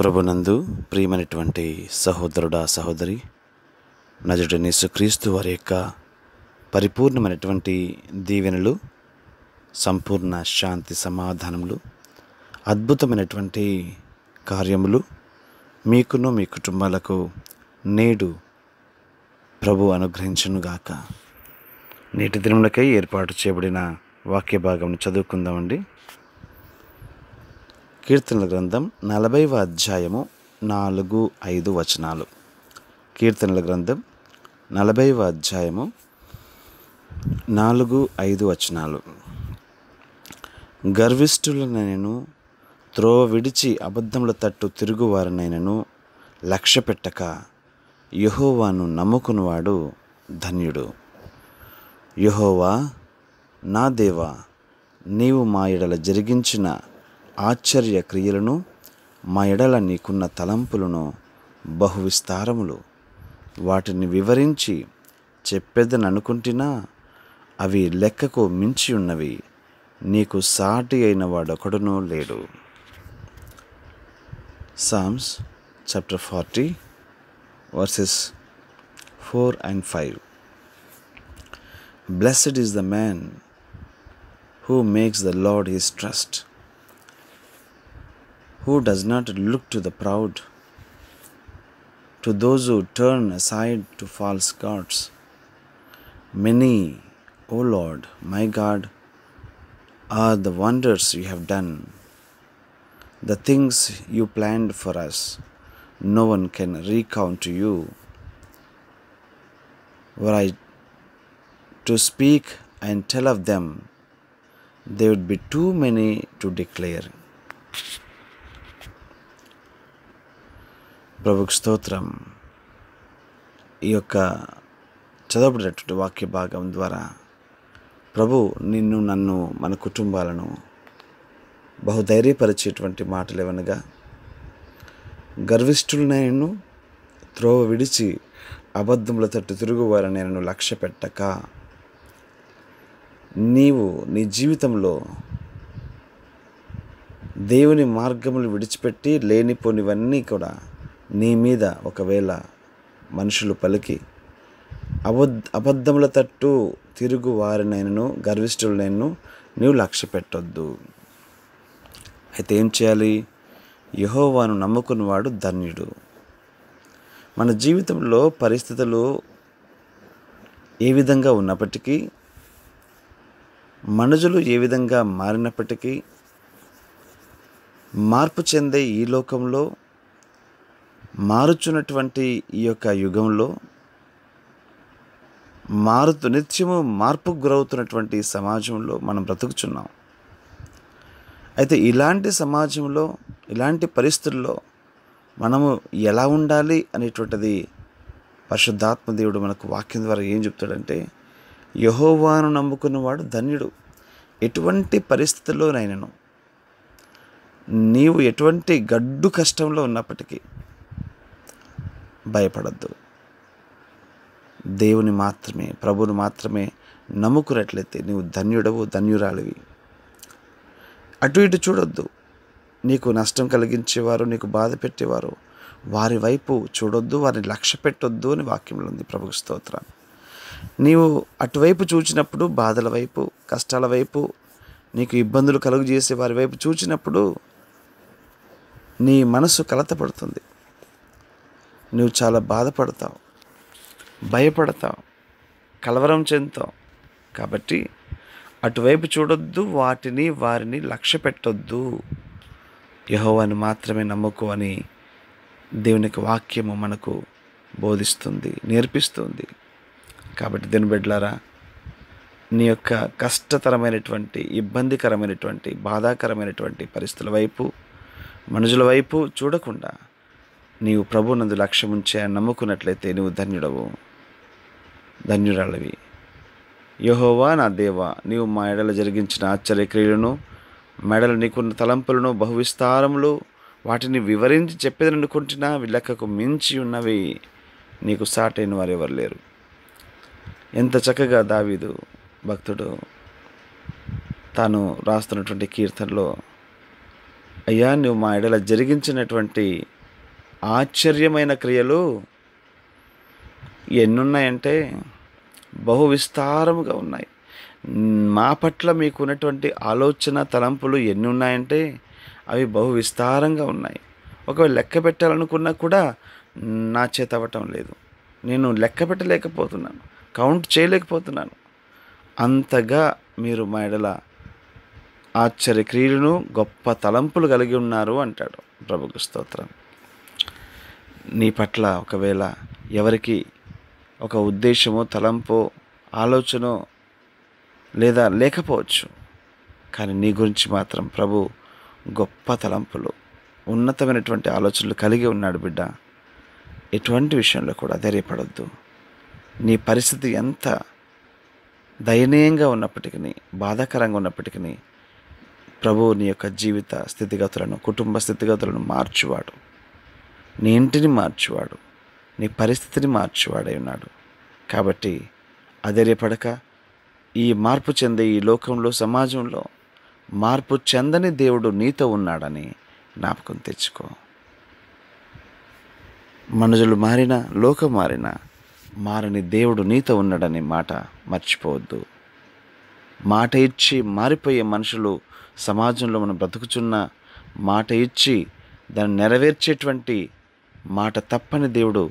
ప్రభునందు ప్రియమైనటువంటి సహోదరుడా సహోదరి నిసు క్రీస్తు వారి యొక్క పరిపూర్ణమైనటువంటి దీవెనలు సంపూర్ణ శాంతి సమాధానములు అద్భుతమైనటువంటి కార్యములు మీకును మీ కుటుంబాలకు నేడు ప్రభు అనుగ్రహించనుగాక నేటి దినములకై ఏర్పాటు చేయబడిన వాక్య భాగం చదువుకుందామండి కీర్తనల గ్రంథం నలభైవ అధ్యాయము నాలుగు ఐదు వచనాలు కీర్తనల గ్రంథం నలభైవ అధ్యాయము నాలుగు ఐదు వచనాలు గర్విష్ఠులనైనను త్రోవ విడిచి అబద్ధముల తట్టు తిరుగువారినైనను లక్ష్య పెట్టక యహోవాను నమ్ముకునివాడు ధన్యుడు యహోవా నా దేవా నీవు మా ఎడల జరిగించిన ఆశ్చర్య క్రియలను మా ఎడల నీకున్న తలంపులను బహువిస్తారములు వాటిని వివరించి చెప్పేదని అనుకుంటున్నా అవి లెక్కకు మించి ఉన్నవి నీకు సాటి అయిన వాడొకడునూ లేడు psalms chapter forty verses four and five blessed is the man who makes the Lord his trust Who does not look to the proud, to those who turn aside to false gods? Many, O Lord, my God, are the wonders you have done, the things you planned for us. No one can recount to you. Were I to speak and tell of them, there would be too many to declare. ప్రభుకి స్తోత్రం ఈ యొక్క చదవబడేటువంటి వాక్య భాగం ద్వారా ప్రభు నిన్ను నన్ను మన కుటుంబాలను బహుధైర్యపరిచేటువంటి మాటలు ఏమనగా గర్విష్ఠులనైను త్రోవ విడిచి అబద్ధముల తట్టు తిరుగువారని నేను లక్ష్య పెట్టక నీవు నీ జీవితంలో దేవుని మార్గములు విడిచిపెట్టి లేనిపోనివన్నీ కూడా నీ మీద ఒకవేళ మనుషులు పలికి అబద్ధ అబద్ధముల తట్టు తిరుగు వారినైనను గర్విష్ఠులనైనను నీవు లక్ష్య పెట్టొద్దు అయితే ఏం చేయాలి యహోవాను నమ్ముకున్నవాడు ధన్యుడు మన జీవితంలో పరిస్థితులు ఏ విధంగా ఉన్నప్పటికీ మనుషులు ఏ విధంగా మారినప్పటికీ మార్పు చెందే ఈ లోకంలో మారుచున్నటువంటి ఈ యొక్క యుగంలో మారుతు నిత్యము మార్పుకు గురవుతున్నటువంటి సమాజంలో మనం బ్రతుకుచున్నాం అయితే ఇలాంటి సమాజంలో ఇలాంటి పరిస్థితుల్లో మనము ఎలా ఉండాలి అనేటువంటిది పరిశుద్ధాత్మ దేవుడు మనకు వాక్యం ద్వారా ఏం చెప్తాడంటే యహోవాను నమ్ముకున్నవాడు ధన్యుడు ఎటువంటి పరిస్థితుల్లోనైనను నీవు ఎటువంటి గడ్డు కష్టంలో ఉన్నప్పటికీ భయపడద్దు దేవుని మాత్రమే ప్రభుని మాత్రమే నమ్ముకున్నట్లయితే నీవు ధన్యుడవు ధన్యురాలివి అటు ఇటు చూడొద్దు నీకు నష్టం కలిగించేవారు నీకు బాధ పెట్టేవారు వారి వైపు చూడొద్దు వారిని లక్ష్య పెట్టొద్దు అని వాక్యంలో ఉంది ప్రభు స్తోత్రం నీవు అటువైపు చూచినప్పుడు బాధల వైపు కష్టాల వైపు నీకు ఇబ్బందులు కలుగు చేసే వారి వైపు చూచినప్పుడు నీ మనసు కలతపడుతుంది నువ్వు చాలా బాధపడతావు భయపడతావు కలవరం చెందుతావు కాబట్టి అటువైపు చూడొద్దు వాటిని వారిని లక్ష్య పెట్టొద్దు యహోవాని మాత్రమే నమ్ముకో అని దేవునికి వాక్యము మనకు బోధిస్తుంది నేర్పిస్తుంది కాబట్టి దీని బిడ్డలారా నీ యొక్క కష్టతరమైనటువంటి ఇబ్బందికరమైనటువంటి బాధాకరమైనటువంటి పరిస్థితుల వైపు మనుషుల వైపు చూడకుండా నీవు ప్రభునందు లక్ష్యముంచి నమ్ముకున్నట్లయితే నువ్వు ధన్యుడవు ధన్యురాలవి యహోవా నా దేవా నీవు మా ఎడలు జరిగించిన ఆశ్చర్యక్రియలను మెడలు నీకున్న తలంపులను బహువిస్తారములు వాటిని వివరించి చెప్పేది అనుకుంటున్నా విలక్కకు మించి ఉన్నవి నీకు సాటైన వారు ఎవరు లేరు ఎంత చక్కగా దావీదు భక్తుడు తాను రాస్తున్నటువంటి కీర్తనలో అయ్యా నువ్వు మా ఎడల జరిగించినటువంటి ఆశ్చర్యమైన క్రియలు ఎన్నున్నాయంటే బహు విస్తారముగా ఉన్నాయి మా పట్ల మీకున్నటువంటి ఆలోచన తలంపులు ఎన్ని ఉన్నాయంటే అవి బహు విస్తారంగా ఉన్నాయి ఒకవేళ లెక్క పెట్టాలనుకున్నా కూడా నా చేత అవ్వటం లేదు నేను లెక్క పెట్టలేకపోతున్నాను కౌంట్ చేయలేకపోతున్నాను అంతగా మీరు మా ఎడల ఆశ్చర్యక్రియలను గొప్ప తలంపులు కలిగి ఉన్నారు అంటాడు ప్రభుకు స్తోత్రం నీ పట్ల ఒకవేళ ఎవరికి ఒక ఉద్దేశమో తలంపో ఆలోచనో లేదా లేకపోవచ్చు కానీ నీ గురించి మాత్రం ప్రభు గొప్ప తలంపులు ఉన్నతమైనటువంటి ఆలోచనలు కలిగి ఉన్నాడు బిడ్డ ఎటువంటి విషయంలో కూడా ధైర్యపడద్దు నీ పరిస్థితి ఎంత దయనీయంగా ఉన్నప్పటికీ బాధాకరంగా ఉన్నప్పటికీ ప్రభువు నీ యొక్క జీవిత స్థితిగతులను కుటుంబ స్థితిగతులను మార్చువాడు నీ ఇంటిని మార్చువాడు నీ పరిస్థితిని మార్చువాడై ఉన్నాడు కాబట్టి అధైర్యపడక ఈ మార్పు చెందే ఈ లోకంలో సమాజంలో మార్పు చెందని దేవుడు నీతో ఉన్నాడని జ్ఞాపకం తెచ్చుకో మనుషులు మారిన లోకం మారిన మారని దేవుడు నీతో ఉన్నాడనే మాట మర్చిపోవద్దు మాట ఇచ్చి మారిపోయే మనుషులు సమాజంలో మనం బ్రతుకుచున్న మాట ఇచ్చి దాన్ని నెరవేర్చేటువంటి మాట తప్పని దేవుడు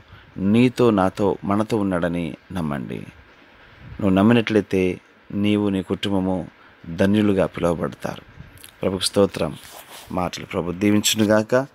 నీతో నాతో మనతో ఉన్నాడని నమ్మండి నువ్వు నమ్మినట్లయితే నీవు నీ కుటుంబము ధన్యులుగా పిలువబడతారు ప్రభుకు స్తోత్రం మాటలు ప్రభు దీవించునుగాక